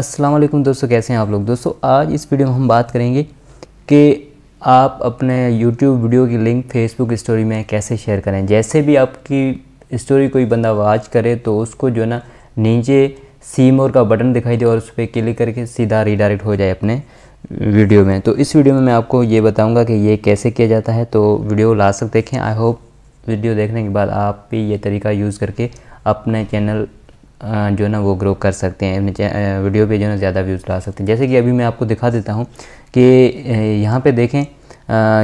वालेकुम दोस्तों कैसे हैं आप लोग दोस्तों आज इस वीडियो में हम बात करेंगे कि आप अपने YouTube वीडियो की लिंक Facebook स्टोरी में कैसे शेयर करें जैसे भी आपकी स्टोरी कोई बंदा वाच करे तो उसको जो है ना नीचे सी मोर का बटन दिखाई दे और उस पर क्लिक करके सीधा रिडायरेक्ट हो जाए अपने वीडियो में तो इस वीडियो में मैं आपको ये बताऊँगा कि ये कैसे किया जाता है तो वीडियो ला सकते देखें आई होप वीडियो देखने के बाद आप भी ये तरीका यूज़ करके अपने चैनल जो है ना वो ग्रो कर सकते हैं वीडियो पे जो है ना ज़्यादा व्यूज़ ला सकते हैं जैसे कि अभी मैं आपको दिखा देता हूँ कि यहाँ पे देखें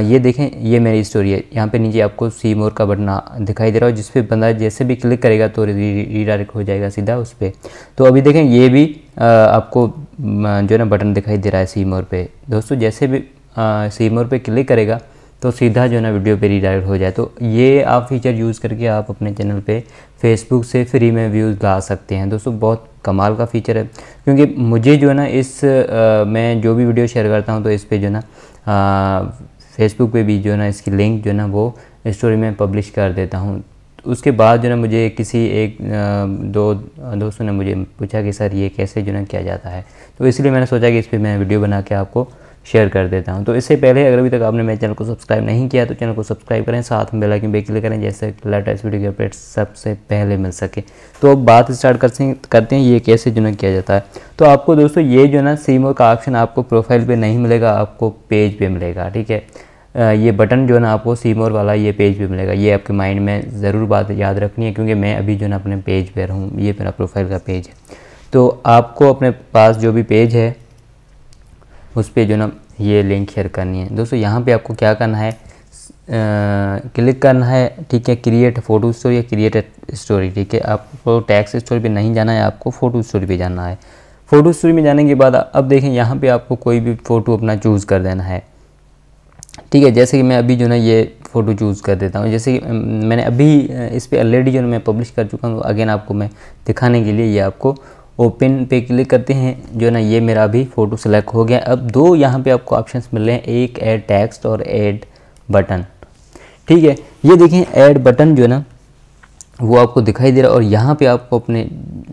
ये देखें ये मेरी स्टोरी है यहाँ पे नीचे आपको सी मोर का बटन दिखाई दे रहा हो जिस पर बंदा जैसे भी क्लिक करेगा तो रिडायरेक्ट हो जाएगा सीधा उस पर तो अभी देखें ये भी आपको जो है ना बटन दिखाई दे रहा है सी मोर पर दोस्तों जैसे भी सी मोर पर क्लिक करेगा तो सीधा जो है ना वीडियो पे रिडायरेक्ट हो जाए तो ये आप फीचर यूज़ करके आप अपने चैनल पे फेसबुक से फ्री में व्यूज़ ला सकते हैं दोस्तों बहुत कमाल का फीचर है क्योंकि मुझे जो है ना इस आ, मैं जो भी वीडियो शेयर करता हूँ तो इस पर जो है ना फेसबुक पे भी जो है ना इसकी लिंक जो है ना वो स्टोरी में पब्लिश कर देता हूँ उसके बाद जो ना मुझे किसी एक दो दोस्तों ने मुझे पूछा कि सर ये कैसे जो ना किया जाता है तो इसलिए मैंने सोचा कि इस पर मैं वीडियो बना के आपको शेयर कर देता हूँ तो इससे पहले अगर अभी तक आपने मेरे चैनल को सब्सक्राइब नहीं किया तो चैनल को सब्सक्राइब करें साथ में बेल आइकन क्लिक करें जैसे लेटेस्ट वीडियो की अपडेट सबसे पहले मिल सके तो अब बात स्टार्ट करते करते हैं ये कैसे जो ना किया जाता है तो आपको दोस्तों ये जो ना सीमो का ऑप्शन आपको प्रोफाइल पर नहीं मिलेगा आपको पेज पर मिलेगा ठीक है ये बटन जो है ना आपको सीमोर वाला ये पेज पे मिलेगा ये आपके माइंड में ज़रूर बात याद रखनी है क्योंकि मैं अभी जो ना अपने पेज पे रहूँ ये मेरा प्रोफाइल का पेज है तो आपको अपने पास जो भी पेज है उस पर जो ना ये लिंक शेयर करनी है दोस्तों यहाँ पे आपको क्या करना है क्लिक करना है ठीक है क्रिएट फोटो स्टोरी या क्रिएट स्टोरी ठीक है आपको टैक्स स्टोरी पे नहीं जाना है आपको फ़ोटो स्टोरी पे जाना है फ़ोटो स्टोरी में जाने के बाद अब देखें यहाँ पे आपको कोई भी फ़ोटो अपना चूज़ कर देना है ठीक है जैसे कि मैं अभी जो ना ये फ़ोटो चूज़ कर देता हूँ जैसे कि मैंने अभी इस पर ऑलरेडी जो मैं पब्लिश कर चुका हूँ अगेन तो आपको मैं दिखाने के लिए ये आपको ओपन पे क्लिक करते हैं जो ना ये मेरा अभी फ़ोटो सेलेक्ट हो गया अब दो यहाँ पे आपको ऑप्शंस मिल रहे हैं एक ऐड टेक्स्ट और ऐड बटन ठीक है ये देखें ऐड बटन जो है ना वो आपको दिखाई दे रहा है और यहाँ पे आपको अपने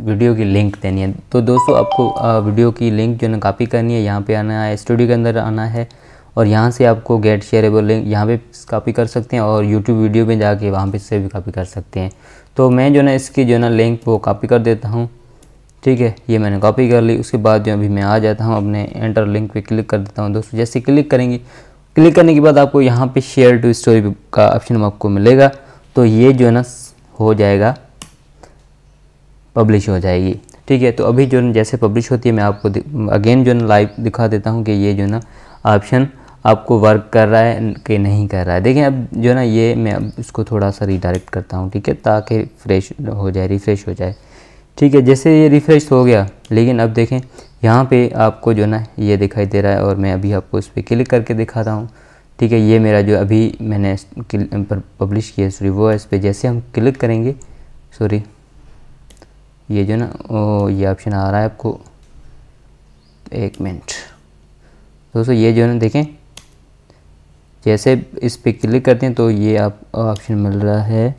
वीडियो की लिंक देनी है तो दोस्तों आपको वीडियो की लिंक जो है ना कॉपी करनी है यहाँ पर आना है स्टूडियो के अंदर आना है और यहाँ से आपको गेट शेयरेबल लिंक यहाँ पे कॉपी कर सकते हैं और यूट्यूब वीडियो में जाके वहाँ पे से भी कॉपी कर सकते हैं तो मैं जो ना इसकी जो ना लिंक वो कॉपी कर देता हूँ ठीक है ये मैंने कॉपी कर ली उसके बाद जो अभी मैं आ जाता हूँ अपने एंटर लिंक पे क्लिक कर देता हूँ दोस्तों जैसे क्लिक करेंगे क्लिक करने के बाद आपको यहाँ पे शेयर टू स्टोरी का ऑप्शन आपको मिलेगा तो ये जो है ना हो जाएगा पब्लिश हो जाएगी ठीक है तो अभी जो है जैसे पब्लिश होती है मैं आपको अगेन जो है लाइव दिखा देता हूँ कि ये जो है ना ऑप्शन आपको वर्क कर रहा है कि नहीं कर रहा है देखें अब जो है ना ये मैं अब इसको थोड़ा सा रिडायरेक्ट करता हूँ ठीक है ताकि फ्रेश हो जाए रिफ्रेश हो जाए ठीक है जैसे ये रिफ्रेश हो गया लेकिन अब देखें यहाँ पे आपको जो ना ये दिखाई दे रहा है और मैं अभी आपको इस पर क्लिक करके दिखाता हूँ ठीक है ये मेरा जो अभी मैंने पब्लिश किया सॉरी वो इस पर जैसे हम क्लिक करेंगे सॉरी ये जो ना ओ ये ऑप्शन आ रहा है आपको एक मिनट दोस्तों ये जो है ना देखें जैसे इस पर क्लिक करते हैं तो ये आप ऑप्शन मिल रहा है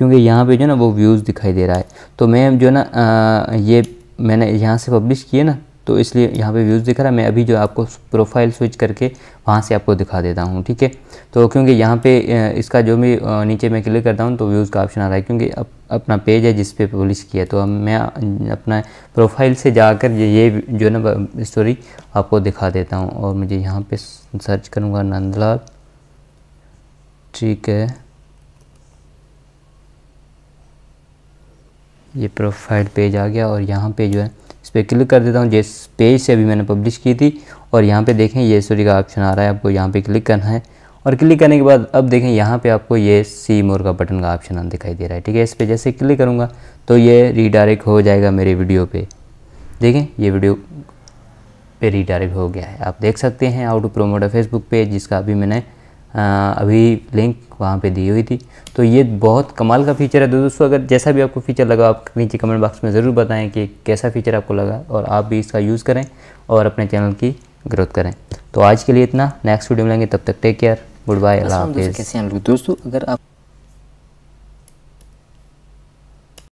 क्योंकि यहाँ पे जो ना वो व्यूज़ दिखाई दे रहा है तो मैं जो ना आ, ये मैंने यहाँ से पब्लिश किए ना तो इसलिए यहाँ पे व्यूज़ दिख रहा है मैं अभी जो आपको प्रोफाइल स्विच करके वहाँ से आपको दिखा देता हूँ ठीक है तो क्योंकि यहाँ पे इसका जो भी नीचे मैं क्लिक करता हूँ तो व्यूज़ का ऑप्शन आ रहा है क्योंकि अप, अपना पेज है जिस पे पब्लिश किया तो अब मैं अपना प्रोफाइल से जाकर ये जो है ना स्टोरी आपको दिखा देता हूँ और मुझे यहाँ पर सर्च करूँगा नंदलाल ठीक है ये प्रोफाइल पेज आ गया और यहाँ पे जो है इस पर क्लिक कर देता हूँ जिस पेज से अभी मैंने पब्लिश की थी और यहाँ पे देखें ये सॉरी का ऑप्शन आ रहा है आपको यहाँ पे क्लिक करना है और क्लिक करने के बाद अब देखें यहाँ पे आपको ये सी मोर का बटन का ऑप्शन दिखाई दे रहा है ठीक है इस पर जैसे क्लिक करूँगा तो ये रीडायरेक्ट हो जाएगा मेरे वीडियो पर देखें ये वीडियो पे रीडायरेक्ट हो गया है आप देख सकते हैं out to promote Facebook page जिसका अभी मैंने आ, अभी लिंक वहाँ पे दी हुई थी तो ये बहुत कमाल का फीचर है दोस्तों अगर जैसा भी आपको फीचर लगा आप नीचे कमेंट बॉक्स में ज़रूर बताएं कि कैसा फीचर आपको लगा और आप भी इसका यूज़ करें और अपने चैनल की ग्रोथ करें तो आज के लिए इतना नेक्स्ट वीडियो मिलेंगे तब तक टेक केयर गुड बाय अल्लाह हाफिज़ कैसे हैं दोस्तों अगर आप